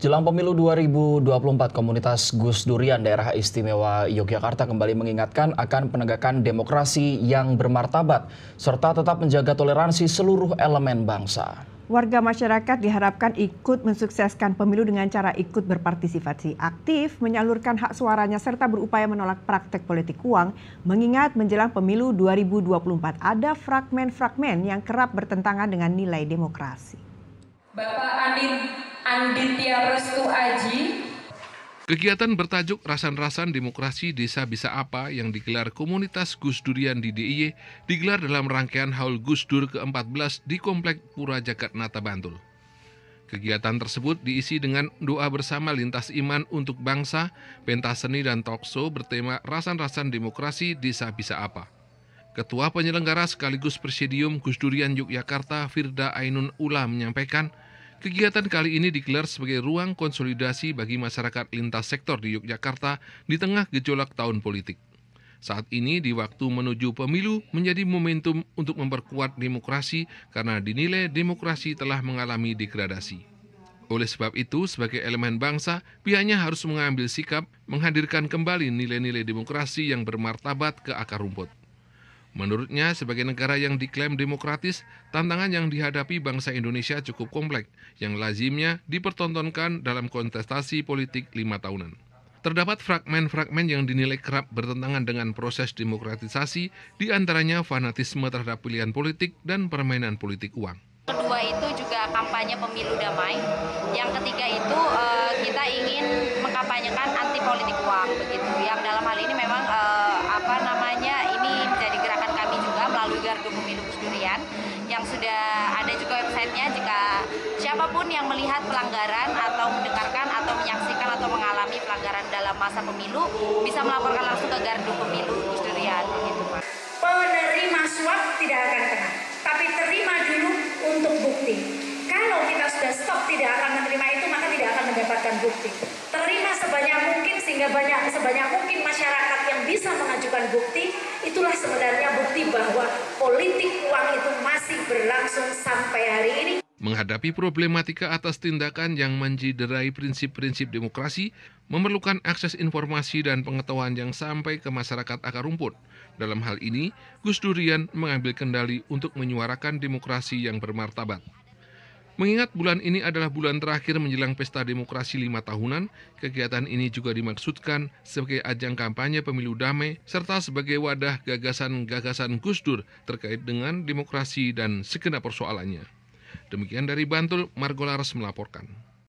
Jelang pemilu 2024, komunitas Gus Durian Daerah Istimewa Yogyakarta kembali mengingatkan akan penegakan demokrasi yang bermartabat, serta tetap menjaga toleransi seluruh elemen bangsa. Warga masyarakat diharapkan ikut mensukseskan pemilu dengan cara ikut berpartisipasi aktif, menyalurkan hak suaranya, serta berupaya menolak praktek politik uang, mengingat menjelang pemilu 2024 ada fragmen-fragmen yang kerap bertentangan dengan nilai demokrasi. Bapak Andin Anditya Restu Aji. Kegiatan bertajuk Rasan-Rasan Demokrasi Desa Bisa Apa yang digelar komunitas Gus Durian di DIY digelar dalam rangkaian Haul Gus Dur ke-14 di Komplek Pura Nata Bantul. Kegiatan tersebut diisi dengan doa bersama lintas iman untuk bangsa, pentas seni dan talkshow bertema rasan-rasan demokrasi desa bisa apa. Ketua Penyelenggara sekaligus Presidium Gusdurian Yogyakarta Firda Ainun Ula menyampaikan, kegiatan kali ini digelar sebagai ruang konsolidasi bagi masyarakat lintas sektor di Yogyakarta di tengah gejolak tahun politik. Saat ini di waktu menuju pemilu menjadi momentum untuk memperkuat demokrasi karena dinilai demokrasi telah mengalami degradasi. Oleh sebab itu, sebagai elemen bangsa, pihaknya harus mengambil sikap menghadirkan kembali nilai-nilai demokrasi yang bermartabat ke akar rumput. Menurutnya, sebagai negara yang diklaim demokratis, tantangan yang dihadapi bangsa Indonesia cukup kompleks, yang lazimnya dipertontonkan dalam kontestasi politik lima tahunan. Terdapat fragmen-fragmen yang dinilai kerap bertentangan dengan proses demokratisasi, diantaranya fanatisme terhadap pilihan politik dan permainan politik uang. Kedua itu juga kampanye pemilu damai. Yang ketiga itu eh, kita ingin mengkampanyekan anti politik uang, begitu. Yang dalam hal ini memang eh, kalian yang sudah ada juga websitenya jika siapapun yang melihat pelanggaran atau mendengarkan atau menyaksikan atau mengalami pelanggaran dalam masa pemilu bisa melaporkan langsung ke Gardu Pemilu Gus Durian gitu Pak. Penerima suap tidak akan kena, tapi terima dulu untuk bukti. Kalau kita sudah stop tidak akan menerima itu maka tidak akan mendapatkan bukti. Terima sebanyak mungkin sehingga banyak sebanyak mungkin masyarakat yang bisa mengajukan bukti Itulah sebenarnya bukti bahwa politik uang itu masih berlangsung sampai hari ini. Menghadapi problematika atas tindakan yang menjiderai prinsip-prinsip demokrasi, memerlukan akses informasi dan pengetahuan yang sampai ke masyarakat akar rumput. Dalam hal ini, Gus Durian mengambil kendali untuk menyuarakan demokrasi yang bermartabat. Mengingat bulan ini adalah bulan terakhir menjelang pesta demokrasi lima tahunan, kegiatan ini juga dimaksudkan sebagai ajang kampanye pemilu damai serta sebagai wadah gagasan-gagasan Gus Dur terkait dengan demokrasi dan segenap persoalannya. Demikian dari Bantul, Margolaras melaporkan.